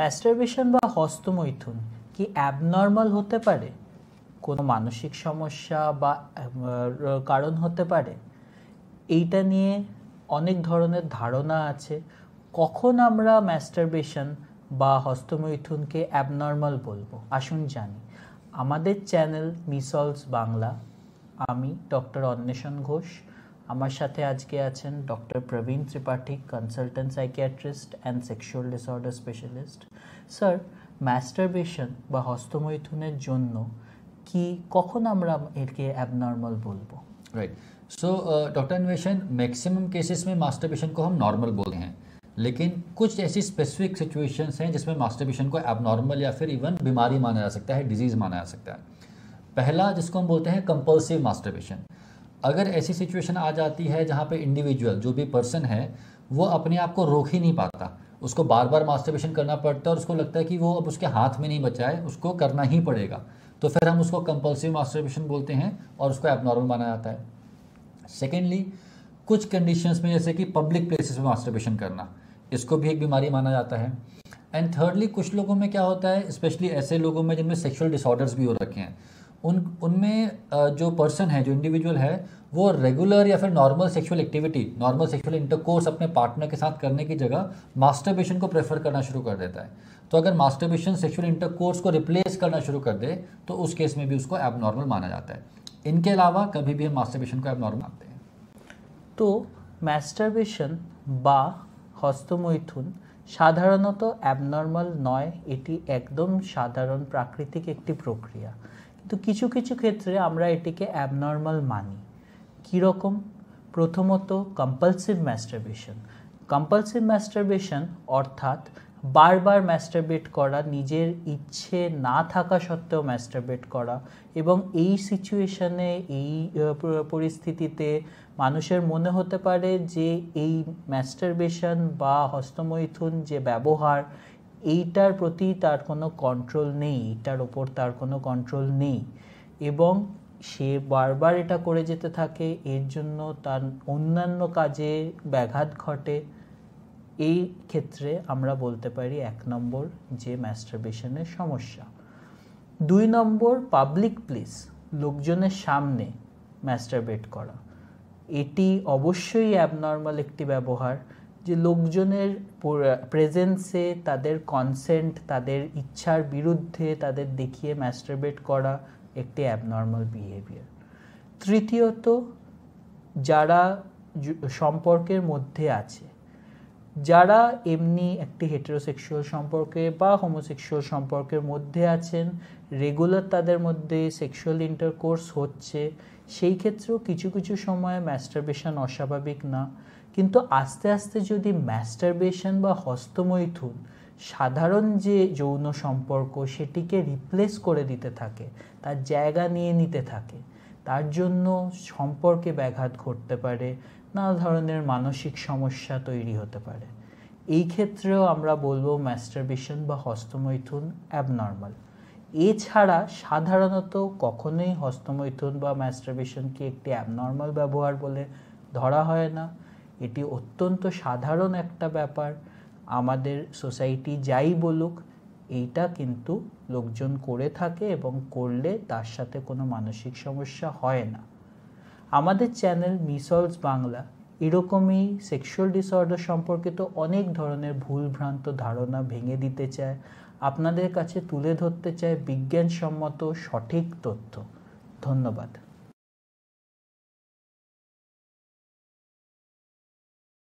ম্যাস্টারবেশন বা হস্তমৈথুন কি অ্যাবনর্মাল হতে পারে কোনো মানসিক সমস্যা বা কারণ হতে পারে এইটা নিয়ে অনেক ধরনের ধারণা আছে কখন আমরা ম্যাস্টারবেশন বা হস্তমৈথুনকে অ্যাবনর্মাল বলবো আসুন জানি আমাদের চ্যানেল মিসলস বাংলা আমি ডক্টর অন্বেষণ ঘোষ हमारे साथ आज के आছেন doctor Pravin Tripathi consultant psychiatrist and sexual disorder specialist sir masturbation বা হস্তমৈথুন জন কি কখন আমরা একে অ্যাব নরমাল বলবো রাইট সো ডক্টর ইনবেশন ম্যাক্সিমাম কেসেস মে মাস্টারবেশন কো হাম নরমাল বলে হে লেকিন কিছু ایسی স্পেসিফিক সিচুয়েশনস হে জিসমে মাস্টারবেশন কো অ্যাব নরমাল ইয়া ফির ইভেন বিমারি মানা জা sakta হে ডিজিজ মানা জা sakta হে پہলা जिसको हम बोलते हैं कंपल्सिव मास्टरबेशन अगर ऐसी सिचुएशन आ जाती है जहाँ पे इंडिविजुअल जो भी पर्सन है वो अपने आप को रोक ही नहीं पाता उसको बार बार मास्टरबेशन करना पड़ता है और उसको लगता है कि वो अब उसके हाथ में नहीं बचा है उसको करना ही पड़ेगा तो फिर हम उसको कंपल्सिव मास्टरबेशन बोलते हैं और उसको एबनॉर्मल माना जाता है सेकेंडली कुछ कंडीशंस में जैसे कि पब्लिक प्लेसेस में मास्टरबेशन करना इसको भी एक बीमारी माना जाता है एंड थर्डली कुछ लोगों में क्या होता है स्पेशली ऐसे लोगों में जिनमें सेक्सुअल डिसऑर्डर्स भी हो रखे हैं उन उनमें जो पर्सन है जो इंडिविजुअल है वो रेगुलर या फिर normal sexual activity normal sexual intercourse अपने पार्टनर के साथ करने की जगह मास्टरबेशन को प्रेफर करना शुरू कर देता है तो अगर मास्टरबेशन सेक्सुअल इंटरकोर्स को रिप्लेस करना शुरू कर दे तो उस केस में भी उसको एबनॉर्मल माना जाता है इनके अलावा कभी भी हम मास्टरबेशन को एबनॉर्मल मानते हैं तो ম্যাস্টারবেশন बा हस्तमैथुन সাধারণত অ্যাবনর্মাল নয় এটি একদম সাধারণ প্রাকৃতিক একটি প্রক্রিয়া কিন্তু কিছু কিছু ক্ষেত্রে আমরা এটিকে অ্যাবনর্মাল মানি কীরকম প্রথমত কম্পালসিভ ম্যাস্টারবেশন কম্পালসিভ ম্যাস্টারবেশন অর্থাৎ বারবার ম্যাস্টারবেট করা নিজের ইচ্ছে না থাকা সত্ত্বেও ম্যাস্টারবেট করা এবং এই সিচুয়েশানে এই পরিস্থিতিতে মানুষের মনে হতে পারে যে এই ম্যাস্টারবেশন বা হস্তমৈথুন যে ব্যবহার এইটার প্রতি তার কোনো কন্ট্রোল নেই এইটার ওপর তার কোনো কন্ট্রোল নেই এবং সে বারবার এটা করে যেতে থাকে এর জন্য তার অন্যান্য কাজে ব্যাঘাত ঘটে এই ক্ষেত্রে আমরা বলতে পারি এক নম্বর যে ম্যাস্টারবেশনের সমস্যা দুই নম্বর পাবলিক প্লেস লোকজনের সামনে ম্যাস্টারবেট করা এটি অবশ্যই অ্যাবনর্মাল একটি ব্যবহার যে লোকজনের প্রেজেন্সে তাদের কনসেন্ট তাদের ইচ্ছার বিরুদ্ধে তাদের দেখিয়ে ম্যাস্টারবেট করা একটি অ্যাবনর্মাল বিহেভিয়ার তৃতীয়ত যারা সম্পর্কের মধ্যে আছে যারা এমনি একটি হেটেরোসেক্সুয়াল সম্পর্কে বা হোমোসেক্সুয়াল সম্পর্কের মধ্যে আছেন রেগুলার তাদের মধ্যে সেক্সুয়াল ইন্টারকোর্স হচ্ছে সেই ক্ষেত্রেও কিছু কিছু সময় ম্যাস্টারবেশন অস্বাভাবিক না কিন্তু আস্তে আস্তে যদি ম্যাস্টারবেশন বা হস্তমৈথুন সাধারণ যে যৌন সম্পর্ক সেটিকে রিপ্লেস করে দিতে থাকে তার জায়গা নিয়ে নিতে থাকে তার জন্য সম্পর্কে ব্যাঘাত ঘটতে পারে নানা ধরনের মানসিক সমস্যা তৈরি হতে পারে এই ক্ষেত্রেও আমরা বলবো ম্যাস্টারবেশন বা হস্তমৈথুন অ্যাবনর্মাল এছাড়া সাধারণত কখনোই হস্তমৈথুন বা ম্যাস্টারবেশনকে একটি অ্যাবনর্মাল ব্যবহার বলে ধরা হয় না এটি অত্যন্ত সাধারণ একটা ব্যাপার আমাদের সোসাইটি যাই বলুক এইটা কিন্তু লোকজন করে থাকে এবং করলে তার সাথে কোনো মানসিক সমস্যা হয় না আমাদের চ্যানেল মিসলস বাংলা এরকমই সেক্সুয়াল ডিসঅর্ডার সম্পর্কিত অনেক ধরনের ভুলভ্রান্ত ধারণা ভেঙে দিতে চায় আপনাদের কাছে তুলে ধরতে চায় বিজ্ঞানসম্মত সঠিক তথ্য ধন্যবাদ